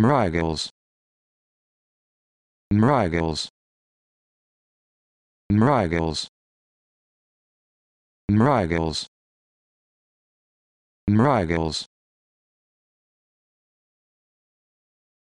Mrigals. Mrigals. Mrigals. Mrigals. Mrigals.